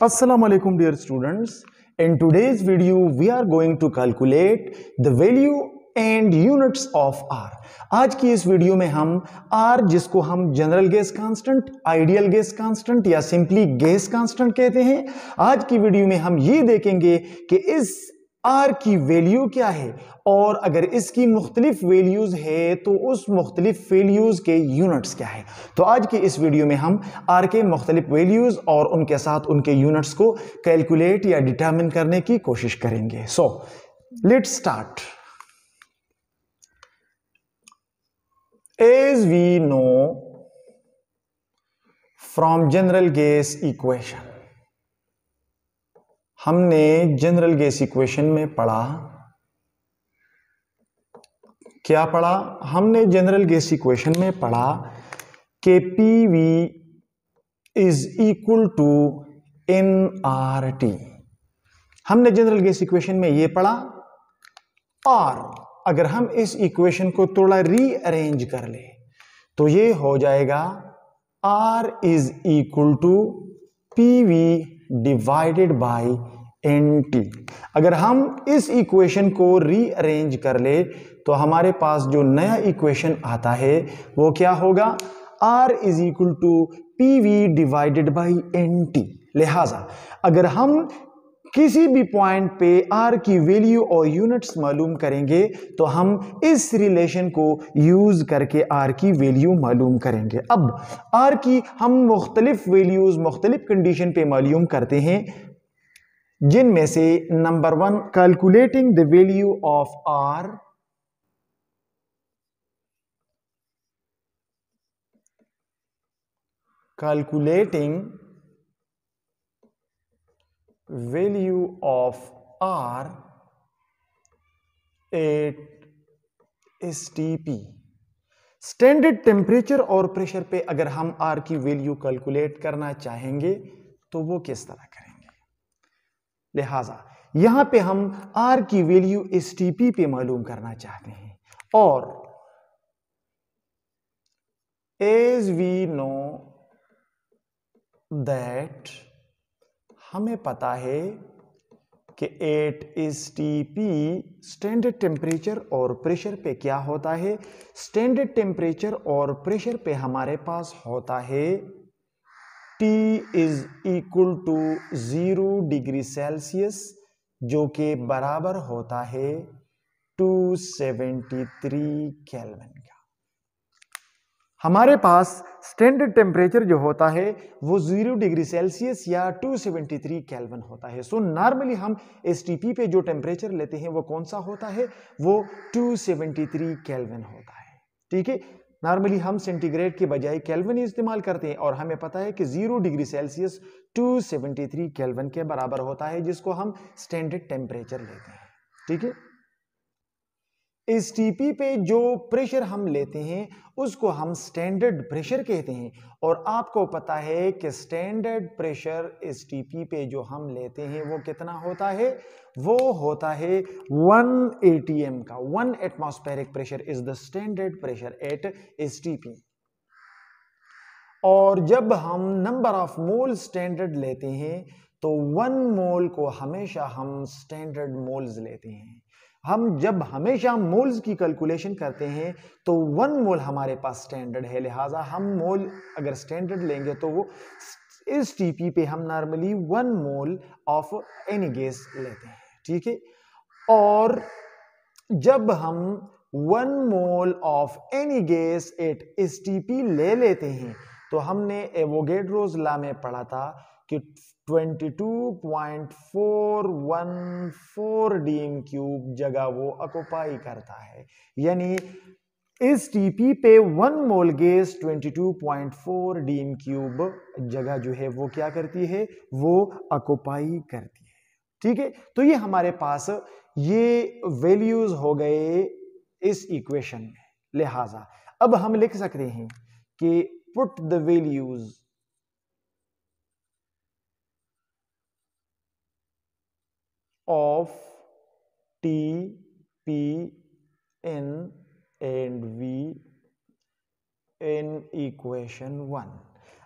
alaikum dear students. In today's video we are going to calculate the value and units of r आज की इस video में हम R जिसको हम general gas constant ideal gas constant या simply gas constant कहते हैं आज की वीडियो में हम ये देखेंगे कि इस आर की वैल्यू क्या है और अगर इसकी मुख्तलिफ वैल्यूज़ है तो उस मुख्तलिफ वैल्यूज़ के यूनिट्स क्या है तो आज की इस वीडियो में हम आर के मुख्तलिफ वैल्यूज़ और उनके साथ उनके यूनिट्स को कैलकुलेट या डिटर्मिन करने की कोशिश करेंगे so let start as we know from general gas equation हमने जनरल गैस इक्वेशन में पढ़ा क्या पढ़ा हमने जनरल गैस इक्वेशन में पढ़ा के P V is equal to n R T हमने जनरल गैस इक्वेशन में यह पढ़ा और अगर हम इस इक्वेशन को थोड़ा रीअरेंज कर ले तो ये हो जाएगा R is equal to P V divided by n T अगर हम इस इक्वेशन को रीअरेंज कर ले तो हमारे पास जो नया इक्वेशन आता है वो क्या होगा R is equal to P V divided by n T लिहाजा अगर हम किसी भी पॉइंट पे आर की वैल्यू और यूनिट्स मालूम करेंगे तो हम इस रिलेशन को यूज़ करके आर की वैल्यू मालूम करेंगे अब आर की हम मुख्तलिफ वैल्यूज़ मुख्तलिफ कंडीशन पे मालूम करते हैं जिनमें से number one calculating the value of R calculating value of R at STP standard temperature और प्रेशर पे अगर हम आर की वैल्यू कैलकुलेट करना चाहेंगे तो वो किस तरह करेंगे लिहाजा यहां पे हम आर की वैल्यू एस पे मालूम करना चाहते हैं और एज वी नो दैट हमें पता है कि at S T P standard temperature और प्रेशर पे क्या होता है स्टैंडर्ड टेम्परेचर और प्रेशर पे हमारे पास होता है T is equal to zero degree Celsius जो कि बराबर होता है टू सेवेंटी थ्री केल्विन का हमारे पास स्टैंडर्ड टेम्परेचर जो होता है वो जीरो डिग्री सेल्सियस या 273 केल्विन होता है सो so, नॉर्मली हम एस पे जो टेम्परेचर लेते हैं वो कौन सा होता है वो 273 केल्विन होता है ठीक है नॉर्मली हम सेंटीग्रेड के बजाय केल्विन इस्तेमाल करते हैं और हमें पता है कि जीरो डिग्री सेल्सियस 273 केल्विन के बराबर होता है जिसको हम स्टैंडर्ड टेम्परेचर लेते हैं ठीक है इस टीपी पे जो प्रेशर हम लेते हैं उसको हम स्टैंडर्ड प्रेशर कहते हैं और आपको पता है कि स्टैंडर्ड प्रेशर इस टीपी पे जो हम लेते हैं वो कितना होता है वो होता है वन एटीएम का one atmospheric pressure is the standard pressure at S TP और जब हम नंबर ऑफ मोल स्टैंडर्ड लेते हैं तो वन मोल को हमेशा हम स्टैंडर्ड मोल्स लेते हैं हम जब हमेशा मोल्स की कैलकुलेशन करते हैं तो वन मोल हमारे पास स्टैंडर्ड है लिहाजा हम मोल अगर स्टैंडर्ड लेंगे तो वो इस टीपी पे हम normally one mole of any gas लेते हैं ठीक है और जब हम one mole of any gas at S ले लेते हैं तो हमने एवोगेड्रोज ला में पढ़ा था कि 22.414 डीएम क्यूब जगह वो अकोपाई करता है यानी इस टीपी पे one mole gas 22.4 dm cube जगह जो है वो क्या करती है वो अकोपाई करती है ठीक है तो ये हमारे पास ये वैल्यूज हो गए इस इक्वेशन में लिहाजा अब हम लिख सकते हैं कि put the values of T, P, N and V in equation one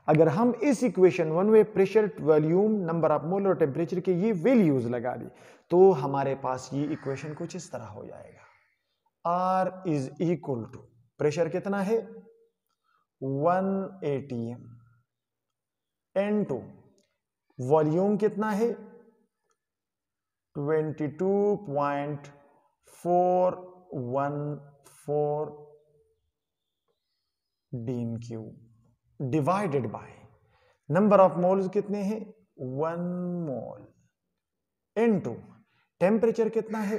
अगर हम इस इक्वेशन वन में pressure volume number of mole और टेम्परेचर के ये वैल्यूज लगा दी तो हमारे पास ये इक्वेशन कुछ इस तरह हो जाएगा R is equal to pressure कितना है 1 एटीएम एन टू वॉल्यूम कितना है 22.414 dm cube divided by number of moles कितने हैं वन मोल इनटू टेम्परेचर कितना है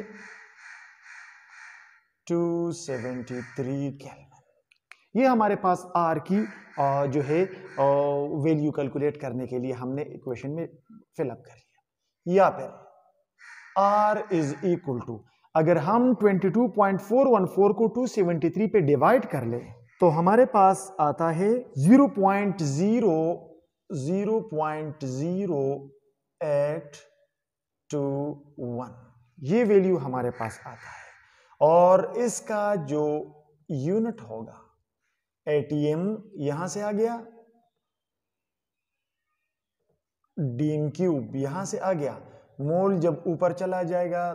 273 केल्विन ये हमारे पास आर की जो है वैल्यू कैलकुलेट करने के लिए हमने इक्वेशन में फिलअप कर लिया या फिर आर इज इक्वल टू अगर हम 22.414 को 273 पे डिवाइड कर ले तो हमारे पास आता है 0.0 0.0821 ये वैल्यू हमारे पास आता है और इसका जो यूनिट होगा एटीएम यहां से आ गया डीएम क्यूब यहां से आ गया मोल जब ऊपर चला जाएगा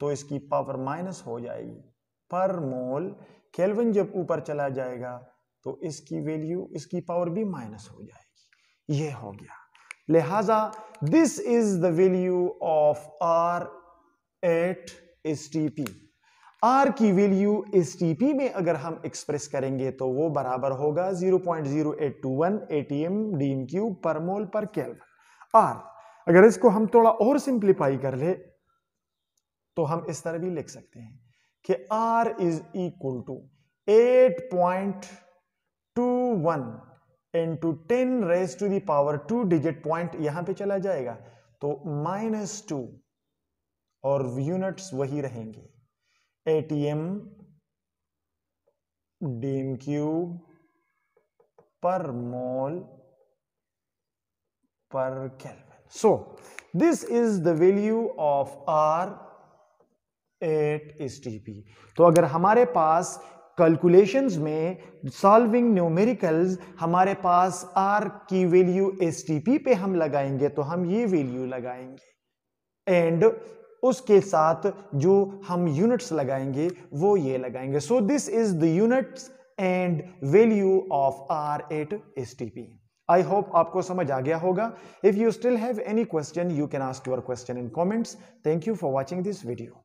तो इसकी पावर माइनस हो जाएगी पर मोल केल्विन जब ऊपर चला जाएगा तो इसकी वैल्यू इसकी पावर भी माइनस हो जाएगी ये हो गया लिहाजा this is the value of R at S T P R की वैल्यू एस टी पी में अगर हम एक्सप्रेस करेंगे तो वो बराबर होगा 0.0821 ATM DM cube per mole पर केल्विन आर अगर इसको हम थोड़ा और सिंप्लीफाई कर ले तो हम इस तरह भी लिख सकते हैं कि R is equal to eight point two one into ten raise to the power two digit point यहां पे चला जाएगा तो माइनस टू और यूनिट्स वही रहेंगे A T M dm cube per mole पर कैल So, this is the value of R at STP. तो अगर हमारे पास कैलकुलेशंस में सॉल्विंग न्यूमेरिकल्स हमारे पास आर की वैल्यू STP पे हम लगाएंगे तो हम ये वैल्यू लगाएंगे एंड उसके साथ जो हम यूनिट्स लगाएंगे वो ये लगाएंगे so this is the units and value of R at S T P I hope आपको समझ आ गया होगा if you still have any question you can ask your question in comments thank you for watching this video